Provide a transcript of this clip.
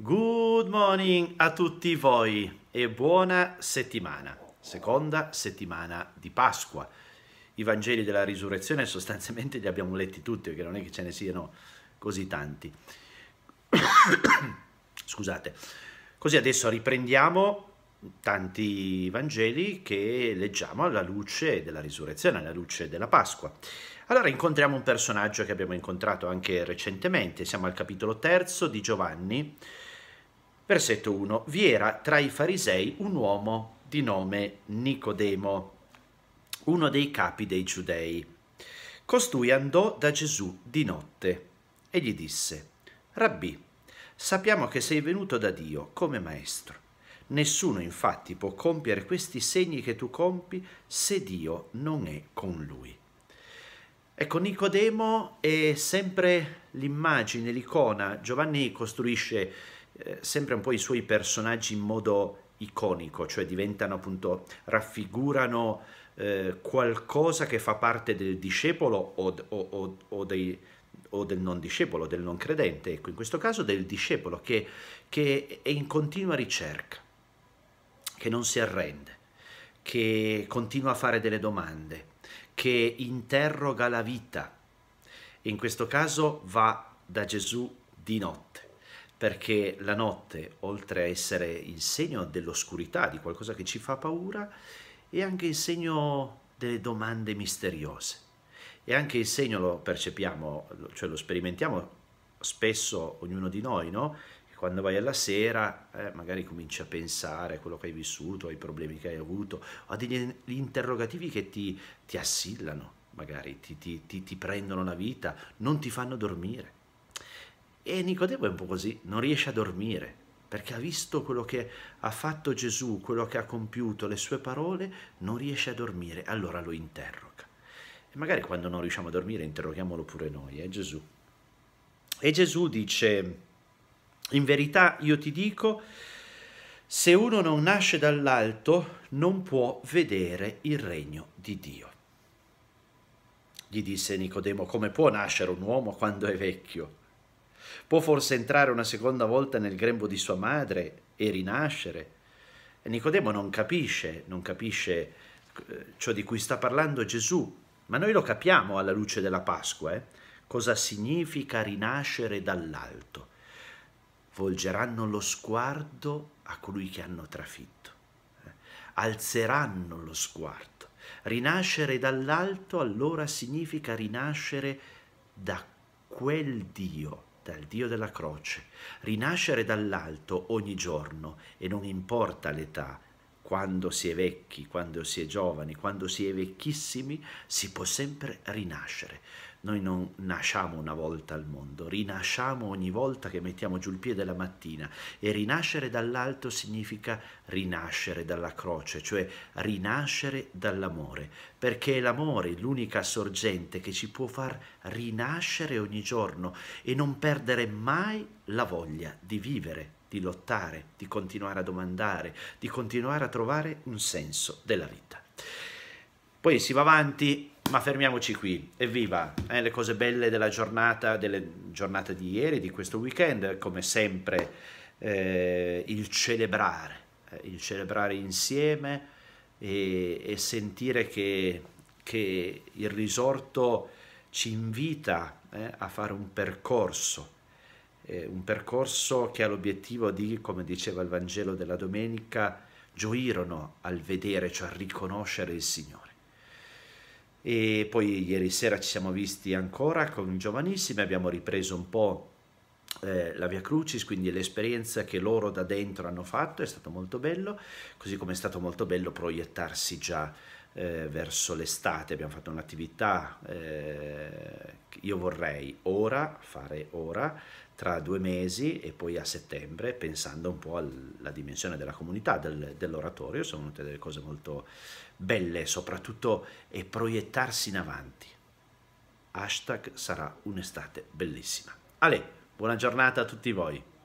Good morning a tutti voi e buona settimana, seconda settimana di Pasqua. I Vangeli della risurrezione sostanzialmente li abbiamo letti tutti perché non è che ce ne siano così tanti. Scusate. Così adesso riprendiamo tanti Vangeli che leggiamo alla luce della risurrezione, alla luce della Pasqua. Allora incontriamo un personaggio che abbiamo incontrato anche recentemente, siamo al capitolo terzo di Giovanni, Versetto 1. Vi era tra i farisei un uomo di nome Nicodemo, uno dei capi dei giudei. Costui andò da Gesù di notte e gli disse, Rabbi, sappiamo che sei venuto da Dio come maestro. Nessuno infatti può compiere questi segni che tu compi se Dio non è con lui. Ecco, Nicodemo è sempre l'immagine, l'icona. Giovanni costruisce eh, sempre un po' i suoi personaggi in modo iconico, cioè diventano appunto, raffigurano eh, qualcosa che fa parte del discepolo o, o, o, dei, o, del non discepolo, del non credente, ecco, in questo caso del discepolo che, che è in continua ricerca, che non si arrende, che continua a fare delle domande, che interroga la vita. In questo caso va da Gesù di notte perché la notte, oltre a essere il segno dell'oscurità, di qualcosa che ci fa paura, è anche il segno delle domande misteriose. E anche il segno lo percepiamo, cioè lo sperimentiamo spesso ognuno di noi, no? quando vai alla sera eh, magari cominci a pensare a quello che hai vissuto, ai problemi che hai avuto, a degli interrogativi che ti, ti assillano, magari ti, ti, ti prendono la vita, non ti fanno dormire. E Nicodemo è un po' così, non riesce a dormire perché ha visto quello che ha fatto Gesù, quello che ha compiuto, le sue parole, non riesce a dormire, allora lo interroga. E magari quando non riusciamo a dormire interroghiamolo pure noi, è eh, Gesù. E Gesù dice, in verità io ti dico, se uno non nasce dall'alto non può vedere il regno di Dio. Gli disse Nicodemo, come può nascere un uomo quando è vecchio? Può forse entrare una seconda volta nel grembo di sua madre e rinascere? E Nicodemo non capisce, non capisce eh, ciò di cui sta parlando Gesù, ma noi lo capiamo alla luce della Pasqua, eh? cosa significa rinascere dall'alto. Volgeranno lo sguardo a colui che hanno trafitto, eh? alzeranno lo sguardo. Rinascere dall'alto allora significa rinascere da quel Dio importa Dio della croce, rinascere dall'alto ogni giorno e non importa l'età, quando si è vecchi, quando si è giovani, quando si è vecchissimi, si può sempre rinascere. Noi non nasciamo una volta al mondo, rinasciamo ogni volta che mettiamo giù il piede la mattina e rinascere dall'alto significa rinascere dalla croce, cioè rinascere dall'amore, perché è l'amore l'unica sorgente che ci può far rinascere ogni giorno e non perdere mai la voglia di vivere di lottare, di continuare a domandare, di continuare a trovare un senso della vita. Poi si va avanti, ma fermiamoci qui. Evviva! Eh, le cose belle della giornata, della giornata di ieri, di questo weekend, come sempre eh, il celebrare, eh, il celebrare insieme e, e sentire che, che, il risorto ci invita eh, a fare un percorso eh, un percorso che ha l'obiettivo di, come diceva il Vangelo della domenica, gioirono al vedere, cioè a riconoscere il Signore. E poi ieri sera ci siamo visti ancora con i giovanissimi, abbiamo ripreso un po' Eh, la Via Crucis, quindi l'esperienza che loro da dentro hanno fatto è stato molto bello, così come è stato molto bello proiettarsi già eh, verso l'estate, abbiamo fatto un'attività eh, io vorrei ora fare ora tra due mesi e poi a settembre, pensando un po' alla dimensione della comunità, del, dell'oratorio, sono venute delle cose molto belle, soprattutto e proiettarsi in avanti. Hashtag sarà un'estate bellissima. Ale! Buona giornata a tutti voi.